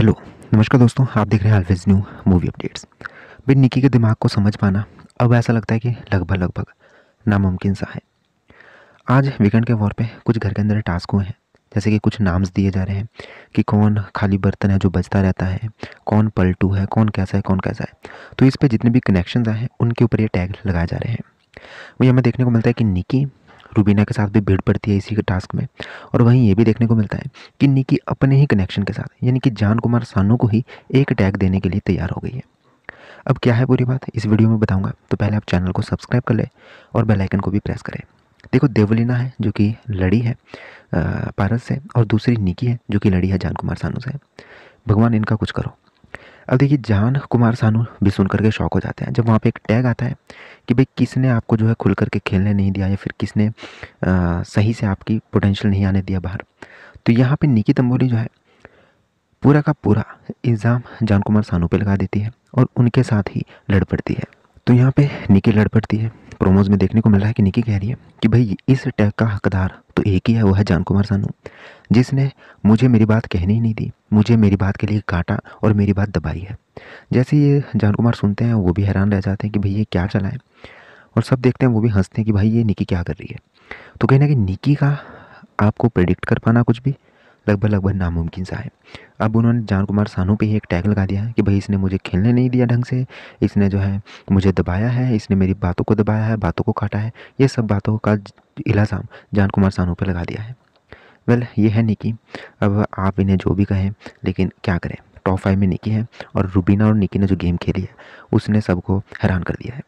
hello नमस्कार दोस्तों आप देख रहे हैं ऑलवेज न्यू मूवी अपडेट्स बिन निकी के दिमाग को समझ पाना अब ऐसा लगता है कि लगभग लगभग नामुमकिन सा है आज वीकेंड के वॉर पे कुछ घर के अंदर टास्क हुए हैं जैसे कि कुछ नाम्स दिए जा रहे हैं कि कौन खाली बर्तन है जो बचता रहता है कौन पलटू है कौन कैसा है कौन कैसा है तो इस पर जितने भी कनेक्शन आए हैं उनके ऊपर ये टैग लगाए जा रहे हैं वही हमें देखने को मिलता है कि निकी रूबीना के साथ भी भीड़ पड़ती है इसी के टास्क में और वहीं ये भी देखने को मिलता है कि निकी अपने ही कनेक्शन के साथ यानी कि जान कुमार सानू को ही एक टैग देने के लिए तैयार हो गई है अब क्या है पूरी बात इस वीडियो में बताऊँगा तो पहले आप चैनल को सब्सक्राइब कर लें और बेलाइकन को भी प्रेस करें देखो देवलीना है जो कि लड़ी है पारस से और दूसरी निकी है जो कि लड़ी है जान कुमार सानू से भगवान इनका कुछ करो अब देखिए जान कुमार सानू भी सुन करके शौक हो जाते हैं जब वहाँ पे एक टैग आता है कि भाई किसने आपको जो है खुल करके खेलने नहीं दिया या फिर किसने आ, सही से आपकी पोटेंशियल नहीं आने दिया बाहर तो यहाँ पे निकी तंबोली जो है पूरा का पूरा इल्ज़ाम जान कुमार सानू पे लगा देती है और उनके साथ ही लड़ पड़ती है तो यहाँ पर निकी लड़ पड़ती है प्रोमोज में देखने को मिल रहा है कि निकी कह रही है कि भाई इस टैग का हकदार तो एक ही है वो है जान कुमार सानू जिसने मुझे मेरी बात कहने ही नहीं दी मुझे मेरी बात के लिए काटा और मेरी बात दबाई है जैसे ये जान कुमार सुनते हैं वो भी हैरान रह जाते हैं कि भाई ये क्या चला है और सब देखते हैं वो भी हंसते हैं कि भाई ये निकी क्या कर रही है तो कहीं ना निकी का आपको प्रेडिक्ट कर पाना कुछ भी लगभग लगभग नामुमकिन सा है अब उन्होंने जान कुमार सानू पे ही एक टैग लगा दिया है कि भाई इसने मुझे खेलने नहीं दिया ढंग से इसने जो है मुझे दबाया है इसने मेरी बातों को दबाया है बातों को काटा है ये सब बातों का इलाजाम जान कुमार सानू पर लगा दिया है वेल well, ये है निकी अब आप इन्हें जो भी कहें लेकिन क्या करें टॉप फाइव में निकी है और रूबीना और निकी ने जो गेम खेली है उसने सबको हैरान कर दिया है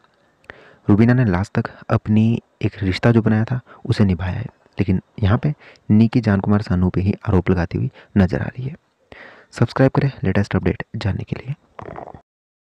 रूबीना ने लास्ट तक अपनी एक रिश्ता जो बनाया था उसे निभाया है लेकिन यहाँ पे निकी जान कुमार सानू पे ही आरोप लगाती हुई नजर आ रही है सब्सक्राइब करें लेटेस्ट अपडेट जानने के लिए